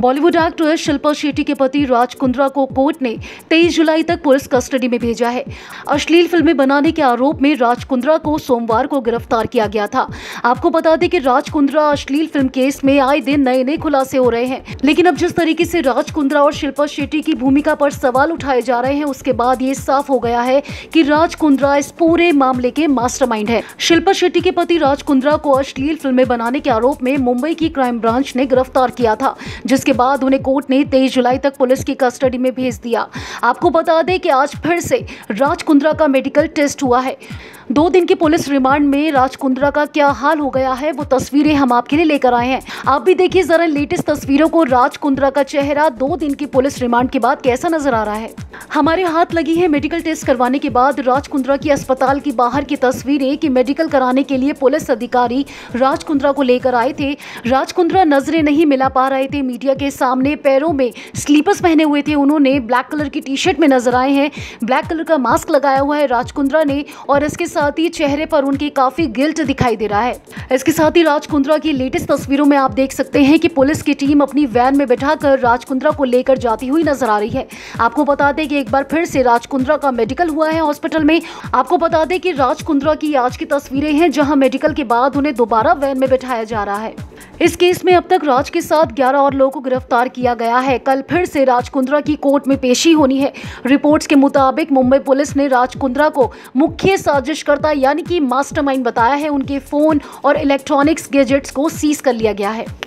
Bollywood actor Shilpa Shetty के पति राज कुंद्रा को कोर्ट ने 23 जुलाई तक पुलिस कस्टडी में भेजा है अश्लील फिल्में बनाने के आरोप में राज कुंद्रा को सोमवार को गिरफ्तार किया गया था आपको बता दें कि राज कुंद्रा अश्लील फिल्म केस में आए दिन नए नए खुलासे हो रहे हैं लेकिन अब जिस तरीके से राज कुंद्रा और शिल्पा शेट्टी की भूमिका पर सवाल उठाए जा रहे हैं उसके बाद ये साफ हो गया है की राज कुंद्रा इस पूरे मामले के मास्टर है शिल्पा शेट्टी के पति राज कुंद्रा को अश्लील फिल्में बनाने के आरोप में मुंबई की क्राइम ब्रांच ने गिरफ्तार किया था जिसके बाद उन्हें कोर्ट ने तेईस जुलाई तक पुलिस की कस्टडी में भेज दिया आपको बता दें कि आज फिर से राजकुंद्रा का मेडिकल टेस्ट हुआ है दो दिन की पुलिस रिमांड में राजकुंद्रा का क्या हाल हो गया है वो तस्वीरें हम आपके लिए लेकर आए हैं आप भी देखिए जरा लेटेस्ट तस्वीरों को राजकुंद्रा का चेहरा दो दिन की पुलिस रिमांड के बाद कैसा नजर आ रहा है हमारे हाथ लगी है मेडिकल टेस्ट करवाने के बाद राजकुंद्रा की अस्पताल की बाहर की तस्वीरें कि मेडिकल कराने के लिए पुलिस अधिकारी राजकुंद्रा को लेकर आए थे राजकुंद्रा नजरें नहीं मिला पा रहे थे मीडिया के सामने पैरों में स्लीपर्स पहने हुए थे उन्होंने ब्लैक कलर की टी शर्ट में नजर आए हैं ब्लैक कलर का मास्क लगाया हुआ है राजकुंद्रा ने और इसके साथ ही चेहरे पर उनके काफी गिल्ट दिखाई दे रहा है इसके साथ ही राजकुंद्रा की लेटेस्ट तस्वीरों में आप देख सकते हैं कि पुलिस की टीम अपनी वैन में बैठा राजकुंद्रा को लेकर जाती हुई नजर आ रही है आपको बता दें कि एक बार फिर से राजकुंद्रा का मेडिकल हुआ है हॉस्पिटल में आपको बता दें कि राजकुंद्रा की आज की तस्वीरें हैं जहां मेडिकल के बाद उन्हें दोबारा वैन में बैठाया जा रहा है इस केस में अब तक राज के साथ 11 और लोगों को गिरफ्तार किया गया है कल फिर से राजकुंद्रा की कोर्ट में पेशी होनी है रिपोर्ट्स के मुताबिक मुंबई पुलिस ने राजकुंद्रा को मुख्य साजिशकर्ता यानी कि मास्टरमाइंड बताया है उनके फोन और इलेक्ट्रॉनिक्स गैजेट्स को सीज कर लिया गया है